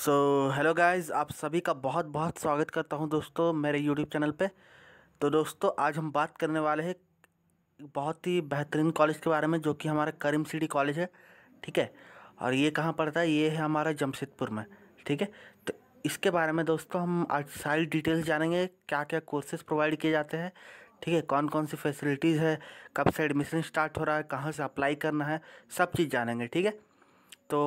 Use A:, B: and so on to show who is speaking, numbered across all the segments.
A: so hello guys आप सभी का बहुत बहुत स्वागत करता हूं दोस्तों मेरे यूट्यूब चैनल पे तो दोस्तों आज हम बात करने वाले हैं बहुत ही बेहतरीन कॉलेज के बारे में जो कि हमारा करीम सिटी कॉलेज है ठीक है और ये कहाँ पड़ता है ये है हमारा जमशेदपुर में ठीक है तो इसके बारे में दोस्तों हम आज सारी डिटेल्स जानेंगे क्या क्या कोर्सेज प्रोवाइड किए जाते हैं ठीक है कौन कौन सी फैसिलिटीज़ है कब से एडमिशन स्टार्ट हो रहा है कहाँ से अप्लाई करना है सब चीज़ जानेंगे ठीक है तो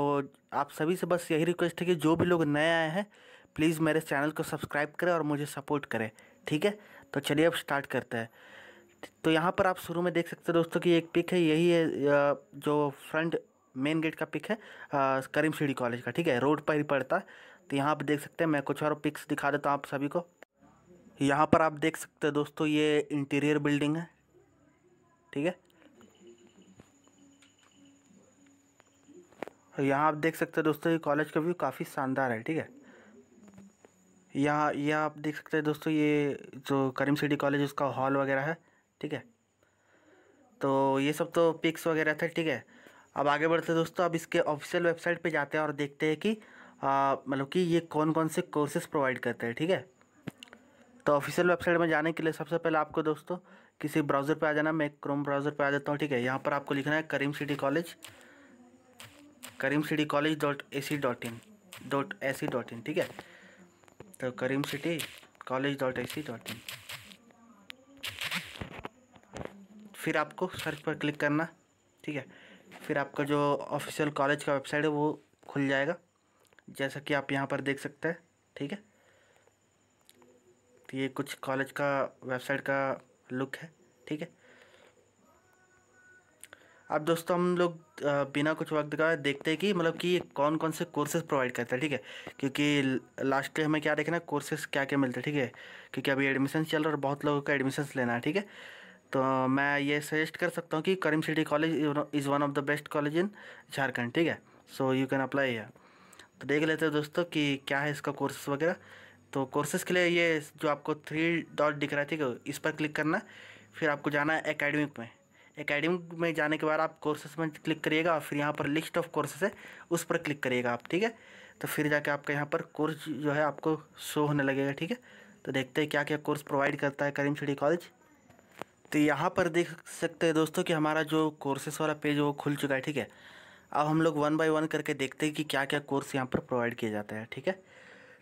A: आप सभी से बस यही रिक्वेस्ट है कि जो भी लोग नए आए हैं प्लीज़ मेरे चैनल को सब्सक्राइब करें और मुझे सपोर्ट करें ठीक है तो चलिए अब स्टार्ट करते हैं तो यहाँ पर आप शुरू में देख सकते हैं दोस्तों कि एक पिक है यही है जो फ्रंट मेन गेट का पिक है करीम सीढ़ी कॉलेज का ठीक है रोड पर ही पड़ता है तो यहाँ पर देख सकते हैं मैं कुछ और पिक्स दिखा देता हूँ आप सभी को यहाँ पर आप देख सकते हैं दोस्तों ये इंटीरियर बिल्डिंग है ठीक है यहाँ आप देख सकते हैं दोस्तों ये कॉलेज का व्यू काफ़ी शानदार है ठीक है यहाँ यह आप देख सकते हैं दोस्तों ये जो करीम सिटी कॉलेज उसका हॉल वगैरह है ठीक है तो ये सब तो पिक्स वगैरह थे ठीक है अब आगे बढ़ते दोस्तों अब इसके ऑफिशियल वेबसाइट पे जाते हैं और देखते हैं कि मतलब कि ये कौन कौन से कोर्सेज प्रोवाइड करते हैं ठीक है तो ऑफिशियल वेबसाइट में जाने के लिए सबसे पहले आपको दोस्तों किसी ब्राउज़र पर आ जाना मैं क्रोम ब्राउज़र पर आ जाता हूँ ठीक है यहाँ पर आपको लिखना है Karim city college Karim city college dot A C dot in dot A C dot in ठीक है तो Karim city college dot A C dot in फिर आपको सर्च पर क्लिक करना ठीक है फिर आपका जो ऑफिशियल कॉलेज का वेबसाइट है वो खुल जाएगा जैसा कि आप यहाँ पर देख सकते हैं ठीक है तो ये कुछ कॉलेज का वेबसाइट का लुक है ठीक है अब दोस्तों हम लोग बिना कुछ वक्त का देखते हैं कि मतलब कि कौन कौन से कोर्सेज प्रोवाइड करता है ठीक है क्योंकि लास्ट हमें क्या देखना है कोर्सेज क्या क्या मिलते हैं ठीक है क्योंकि अभी एडमिशन चल रहा है और बहुत लोगों का एडमिशन्स लेना है ठीक है तो मैं ये सजेस्ट कर सकता हूँ कि Karim city college is one of the best college in Jharkhand ठीक है सो यू कैन अप्लाई है तो देख लेते हैं दोस्तों कि क्या है इसका कोर्सेस वगैरह तो कोर्सेज़ के लिए ये जो आपको थ्री डॉट दिख रहा है ठीक है इस पर क्लिक करना फिर आपको जाना है अकेडमिक में अकेडमिक में जाने के बाद आप कोर्सेज में क्लिक करिएगा और फिर यहाँ पर लिस्ट ऑफ कोर्सेज है उस पर क्लिक करिएगा आप ठीक है तो फिर जाके आपका यहाँ पर कोर्स जो है आपको शो होने लगेगा ठीक है तो देखते हैं क्या क्या कोर्स प्रोवाइड करता है करीम छिड़ी कॉलेज तो यहाँ पर देख सकते हैं दोस्तों कि हमारा जो कोर्सेस वाला पेज वो खुल चुका है ठीक है अब हम लोग वन बाय वन करके देखते हैं कि क्या क्या कोर्स यहाँ पर प्रोवाइड किया जाता है ठीक है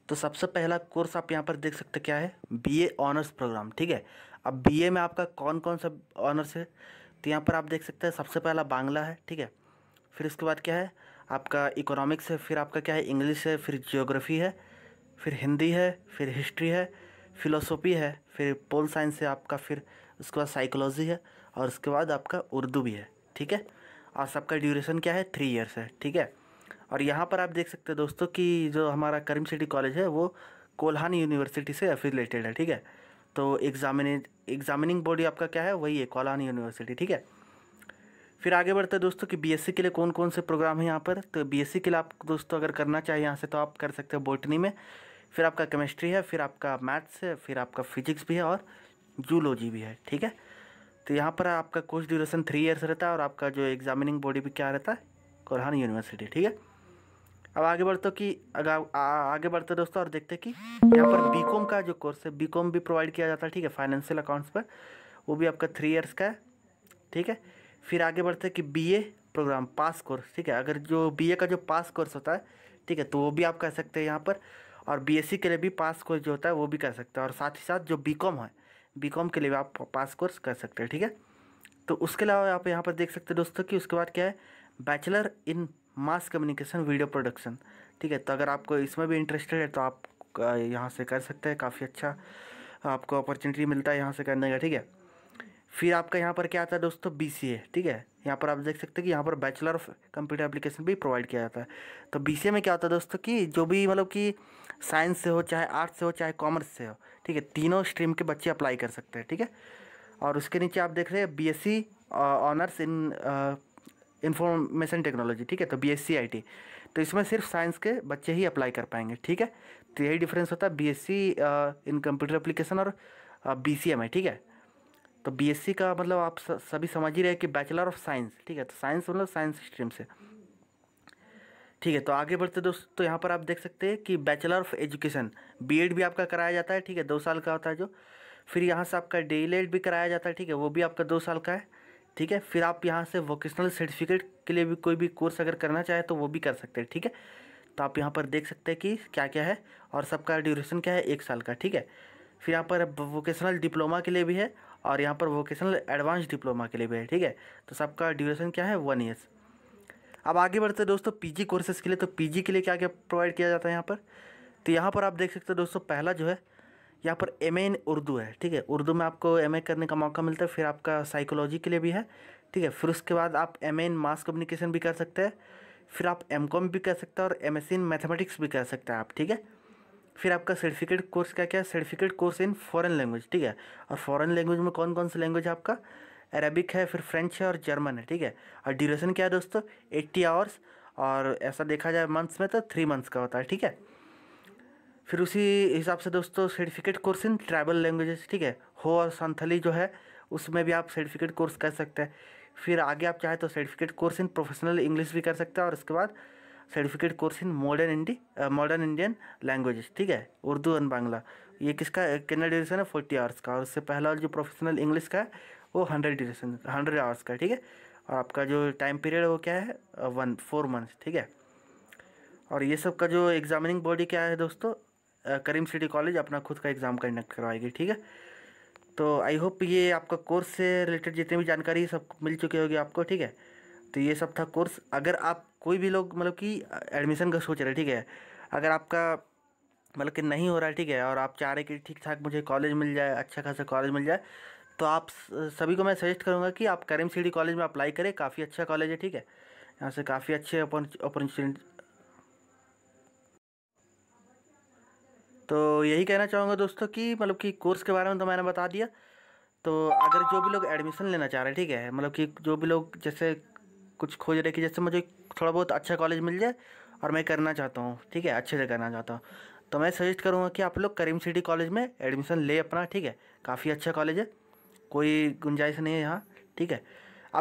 A: तो सबसे पहला कोर्स आप यहाँ पर देख सकते क्या है बीए ऑनर्स प्रोग्राम ठीक है अब बीए में आपका कौन कौन सा ऑनर्स है तो यहाँ पर आप देख सकते हैं सबसे पहला बांग्ला है ठीक है फिर उसके बाद क्या है आपका इकोनॉमिक्स है फिर आपका क्या है इंग्लिश है फिर जियोग्राफी है फिर हिंदी है फिर हिस्ट्री है फिलोसोफी है फिर पोल साइंस है आपका फिर उसके बाद साइकोलॉजी है और उसके बाद आपका उर्दू भी है ठीक है और सबका ड्यूरेशन क्या है थ्री इयर्स है ठीक है और यहाँ पर आप देख सकते हैं दोस्तों कि जो हमारा करीम सिटी कॉलेज है वो कोल्हान यूनिवर्सिटी से एफिलेटेड है ठीक है तो एग्जामिने एग्जामिनिंग बॉडी आपका क्या है वही है कौलानी यूनिवर्सिटी ठीक है फिर आगे बढ़ते हैं दोस्तों कि बीएससी के लिए कौन कौन से प्रोग्राम है यहाँ पर तो बीएससी के लिए आप दोस्तों अगर करना चाहिए यहाँ से तो आप कर सकते हो बोटनी में फिर आपका केमिस्ट्री है फिर आपका मैथ्स है फिर आपका फिजिक्स भी है और जूलॉजी भी है ठीक है तो यहाँ पर आपका कोर्स ड्यूरेशन थ्री ईयर्स रहता है और आपका जो एग्जामिनिंग बॉडी भी क्या रहता है कोरहान यूनिवर्सिटी ठीक है अब आगे बढ़ते कि आगे बढ़ते दोस्तों और देखते कि यहाँ पर बी का जो कोर्स है बी भी प्रोवाइड किया जाता है ठीक है फाइनेंशियल अकाउंट्स पर वो भी आपका थ्री ईयर्स का है ठीक है फिर आगे बढ़ते कि बी प्रोग्राम पास कोर्स ठीक है अगर जो बी का जो पास कोर्स होता है ठीक है तो वो भी आप कर सकते हैं यहाँ पर और बी के लिए भी पास कोर्स जो होता है वो भी कर सकते हैं और साथ ही साथ जो बी है बी के लिए भी आप पास कोर्स कर सकते हैं ठीक है तो उसके अलावा आप यहाँ पर देख सकते हैं दोस्तों कि उसके बाद क्या है bachelor in mass communication video production ठीक है तो अगर आपको इसमें भी इंटरेस्टेड है तो आप यहाँ से कर सकते हैं काफ़ी अच्छा आपको अपॉर्चुनिटी मिलता है यहाँ से करने का ठीक है फिर आपका यहाँ पर क्या आता है दोस्तों बी ठीक है यहाँ पर आप देख सकते हैं कि यहाँ पर बैचलर ऑफ कंप्यूटर एप्लीकेशन भी प्रोवाइड किया जाता है तो बी में क्या होता है दोस्तों कि जो भी मतलब कि साइंस से हो चाहे आर्ट्स से हो चाहे कॉमर्स से हो ठीक है तीनों स्ट्रीम के बच्चे अप्लाई कर सकते हैं ठीक है और उसके नीचे आप देख रहे हैं B honours in information technology ठीक है तो B S C I T तो इसमें सिर्फ साइंस के बच्चे ही अप्लाई कर पाएंगे ठीक है तो यही डिफरेंस होता है B S C in computer application और बी सी एम ठीक है तो बी एस सी का मतलब आप सभी समझ ही रहे कि बैचलर ऑफ साइंस ठीक है तो साइंस मतलब साइंस स्ट्रीम से ठीक है तो आगे बढ़ते दोस्तों तो यहाँ पर आप देख सकते हैं कि बैचलर ऑफ एजुकेशन बीएड भी आपका कराया जाता है ठीक है दो साल का होता है जो फिर यहाँ से आपका डी भी कराया जाता है ठीक है वो भी आपका दो साल का है ठीक है फिर आप यहाँ से वोकेशनल सर्टिफिकेट के लिए भी कोई भी कोर्स अगर करना चाहे तो वो भी कर सकते हैं ठीक है तो आप यहाँ पर देख सकते हैं कि क्या क्या है और सबका ड्यूरेशन क्या है एक साल का ठीक है फिर यहाँ पर वोकेशनल डिप्लोमा के लिए भी है और यहाँ पर वोकेशनल एडवांस डिप्लोमा के लिए भी है ठीक है तो सबका ड्यूरेशन क्या है वन ईयर्स अब आगे बढ़ते हैं दोस्तों पीजी कोर्सेज के लिए तो पीजी के लिए क्या क्या प्रोवाइड किया जाता है यहाँ पर तो यहाँ पर आप देख सकते हो दोस्तों पहला जो है यहाँ पर एम इन उर्दू है ठीक है उर्दू में आपको एम करने का मौका मिलता है फिर आपका साइकोलॉजी के लिए भी है ठीक है फिर उसके बाद आप एम इन मास कम्युनिकेशन भी कर सकते हैं फिर आप एम कॉम भी कर सकते हैं और एम एस इन मैथमेटिक्स भी कर सकते हैं आप ठीक है फिर आपका सर्टिफिकेट कोर्स क्या क्या है certificate course in foreign language ठीक है और फ़ॉरन लैंग्वेज में कौन कौन सी लैंग्वेज है आपका अरेबिक है फिर फ्रेंच है और जर्मन है ठीक है और ड्यूरेशन क्या है दोस्तों एट्टी आवर्स और ऐसा देखा जाए मंथ्स में तो थ्री मंथ्स का होता है ठीक है फिर उसी हिसाब से दोस्तों certificate course in tribal languages ठीक है हो और संथली जो है उसमें भी आप सर्टिफिकेट कोर्स कर सकते हैं फिर आगे आप चाहे तो certificate course in professional English भी कर सकते हैं और उसके बाद certificate course in modern Indi modern Indian languages ठीक है उर्दू एंड बांग्ला ये किसका कितना ड्यूरेशन है फोर्टी आवर्स का और उससे पहला जो प्रोफेशनल इंग्लिश का है वो हंड्रेड ड्यूरेशन हंड्रेड आवर्स का ठीक है और आपका जो टाइम पीरियड है वो क्या है वन फोर मंथ ठीक है और ये सब का जो एग्जामिनिंग बॉडी क्या है दोस्तों करीम सिटी कॉलेज अपना खुद का एग्ज़ाम कंडक्ट करवाएगी ठीक है तो आई होप ये आपका कोर्स से रिलेटेड जितनी भी जानकारी सब मिल चुकी होगी आपको ठीक है तो ये सब था कोर्स अगर आप कोई भी लोग मतलब कि एडमिशन का सोच रहे ठीक है अगर आपका मतलब कि नहीं हो रहा है ठीक है और आप चाह रहे कि ठीक ठाक मुझे कॉलेज मिल जाए अच्छा खासा कॉलेज मिल जाए तो आप सभी को मैं सजेस्ट करूँगा कि आप करीम सिटी कॉलेज में अप्लाई करें काफ़ी अच्छा कॉलेज है ठीक है यहाँ से काफ़ी अच्छे अपॉर्चुनिटी तो यही कहना चाहूँगा दोस्तों कि मतलब कि कोर्स के बारे में तो मैंने बता दिया तो अगर जो भी लोग एडमिशन लेना चाह रहे हैं ठीक है मतलब कि जो भी लोग जैसे कुछ खोज रहे कि जैसे मुझे थोड़ा बहुत अच्छा कॉलेज मिल जाए और मैं करना चाहता हूँ ठीक है अच्छे से करना चाहता हूँ तो मैं सजेस्ट करूँगा कि आप लोग करीम सिटी कॉलेज में एडमिशन ले अपना ठीक है काफ़ी अच्छा कॉलेज है कोई गुंजाइश नहीं है यहाँ ठीक है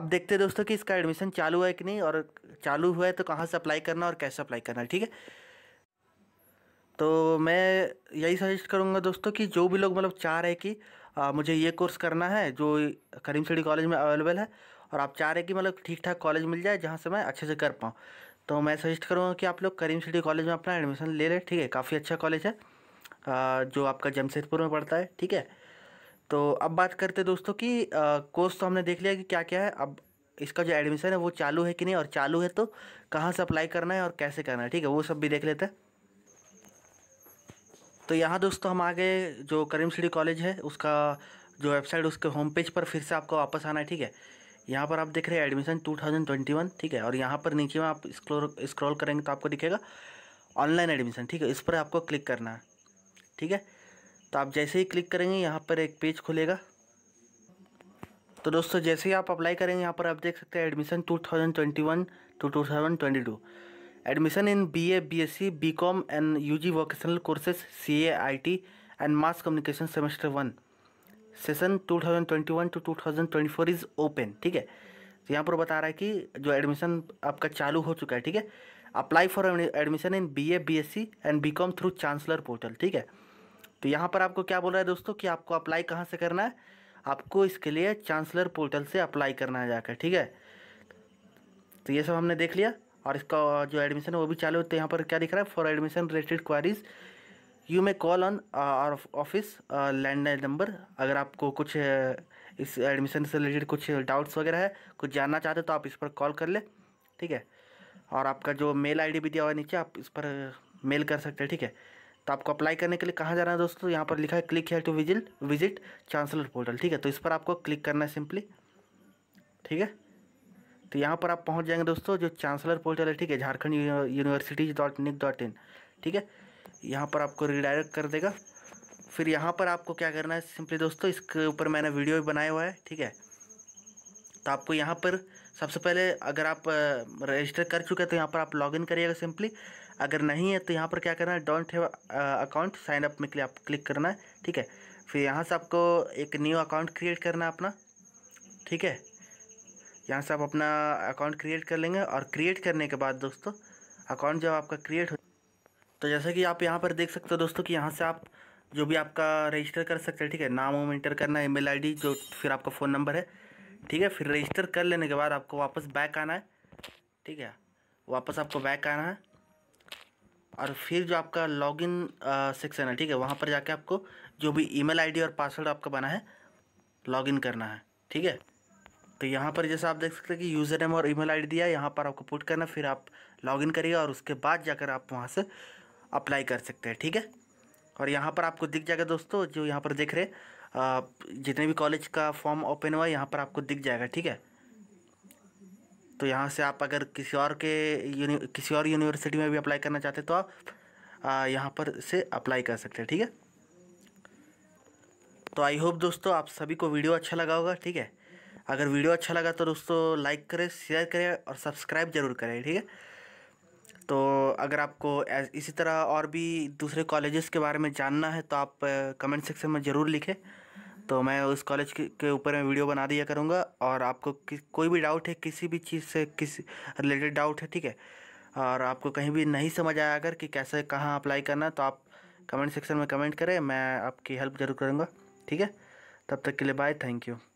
A: अब देखते हैं दोस्तों कि इसका एडमिशन चालू है कि नहीं और चालू हुआ है तो कहाँ से अप्लाई करना और कैसे अप्लाई करना ठीक है तो मैं यही सजेस्ट करूँगा दोस्तों कि जो भी लोग मतलब चाह रहे कि आ, मुझे ये कोर्स करना है जो करीम सिटी कॉलेज में अवेलेबल है और आप चाह रहे कि मतलब ठीक ठाक कॉलेज मिल जाए जहाँ से मैं अच्छे से कर पाऊँ तो मैं सजेस्ट करूँगा कि आप लोग करीम सिटी कॉलेज में अपना एडमिशन ले लें ठीक है काफ़ी अच्छा कॉलेज है आ, जो आपका जमशेदपुर में पड़ता है ठीक है तो अब बात करते दोस्तों कि कोर्स तो हमने देख लिया कि क्या क्या है अब इसका जो एडमिशन है वो चालू है कि नहीं और चालू है तो कहाँ से अप्लाई करना है और कैसे करना है ठीक है वो सब भी देख लेते हैं तो यहाँ दोस्तों हम आगे जो करीम सिटी कॉलेज है उसका जो वेबसाइट उसके होम पेज पर फिर से आपको वापस आना है ठीक है यहाँ पर आप देख रहे हैं एडमिशन 2021 ठीक है और यहाँ पर नीचे में आप स्क्रोल स्क्रॉल करेंगे तो आपको दिखेगा ऑनलाइन एडमिशन ठीक है इस पर आपको क्लिक करना है ठीक है तो आप जैसे ही क्लिक करेंगे यहाँ पर एक पेज खुलेगा तो दोस्तों जैसे ही आप अप्लाई करेंगे यहाँ पर आप देख सकते हैं admission two one two two admission in B A B S C B com and U G vocational courses C A I T and mass communication semester one session 2021 to 2024 is open ठीक है तो यहाँ पर बता रहा है कि जो एडमिशन आपका चालू हो चुका है ठीक है apply for admission in B A B S C and B com through chancellor portal ठीक है तो यहाँ पर आपको क्या बोल रहा है दोस्तों कि आपको अप्लाई कहाँ से करना है आपको इसके लिए चांसलर पोर्टल से अप्लाई करना है जाकर ठीक है तो ये सब हमने देख लिया और इसका जो एडमिशन है वो भी चालू होते हैं यहाँ पर क्या दिख रहा है for admission related queries you may call on office landline number अगर आपको कुछ uh, इस एडमिशन से रिलेटेड कुछ डाउट्स वगैरह है कुछ जानना चाहते हो तो आप इस पर कॉल कर ले ठीक है और आपका जो मेल आईडी भी दिया हुआ है नीचे आप इस पर मेल uh, कर सकते हैं ठीक है तो आपको अप्लाई करने के लिए कहाँ जाना है दोस्तों यहाँ पर लिखा है click here to visit visit chancellor portal ठीक है तो इस पर आपको क्लिक करना है सिंपली ठीक है तो यहाँ पर आप पहुँच जाएंगे दोस्तों जो चांसलर पोर्टल है ठीक है Jharkhand universities dot nic dot in ठीक है यहाँ पर आपको रिडायरेक्ट कर देगा फिर यहाँ पर आपको क्या करना है सिंपली दोस्तों इसके ऊपर मैंने वीडियो भी बनाया हुआ है ठीक है तो आपको यहाँ पर सबसे पहले अगर आप रजिस्टर कर चुके हैं तो यहाँ पर आप लॉगिन करिएगा सिंपली अगर नहीं है तो यहाँ पर क्या करना है don't have account sign up में आप क्लिक करना है ठीक है फिर यहाँ से आपको एक न्यू अकाउंट क्रिएट करना है अपना ठीक है यहाँ से आप अपना अकाउंट क्रिएट कर लेंगे और क्रिएट करने के बाद दोस्तों अकाउंट जब आपका क्रिएट हो तो जैसे कि आप यहाँ पर देख सकते हो दोस्तों कि यहाँ से आप जो भी आपका रजिस्टर कर सकते हैं ठीक है नाम वाम इंटर करना है ईमेल आईडी जो फिर आपका फ़ोन नंबर है ठीक है फिर रजिस्टर कर लेने के बाद आपको वापस बैक आना है ठीक है वापस आपको बैक आना है और फिर जो आपका लॉगिन सेक्शन है ठीक है वहाँ पर जाके आपको जो भी ईमेल आईडी और पासवर्ड आपका बना है लॉगिन करना है ठीक है तो यहाँ पर जैसा आप देख सकते हैं कि यूज़र नेम और ईमेल आईडी दिया है यहाँ पर आपको पुट करना फिर आप लॉगिन करिए और उसके बाद जाकर आप वहाँ से अप्लाई कर सकते हैं ठीक है और यहाँ पर आपको दिख जाएगा दोस्तों जो यहाँ पर देख रहे जितने भी कॉलेज का फॉर्म ओपन हुआ है यहाँ पर आपको दिख जाएगा ठीक है तो यहाँ से आप अगर किसी और के किसी और यूनिवर्सिटी में भी अप्लाई करना चाहते तो आप यहाँ पर से अप्लाई कर सकते हैं ठीक है तो आई होप दोस्तों आप सभी को वीडियो अच्छा लगा होगा ठीक है अगर वीडियो अच्छा लगा तो दोस्तों लाइक करें शेयर करें और सब्सक्राइब ज़रूर करें ठीक है तो अगर आपको इसी तरह और भी दूसरे कॉलेजेस के बारे में जानना है तो आप कमेंट सेक्शन में ज़रूर लिखें तो मैं उस कॉलेज के ऊपर मैं वीडियो बना दिया करूँगा और आपको कोई भी डाउट है किसी भी चीज़ से किसी रिलेटेड डाउट है ठीक है और आपको कहीं भी नहीं समझ आया अगर कि कैसे कहाँ अप्लाई करना तो आप कमेंट सेक्शन में कमेंट करें मैं आपकी हेल्प जरूर करूँगा ठीक है तब तक के लिए बाय थैंक यू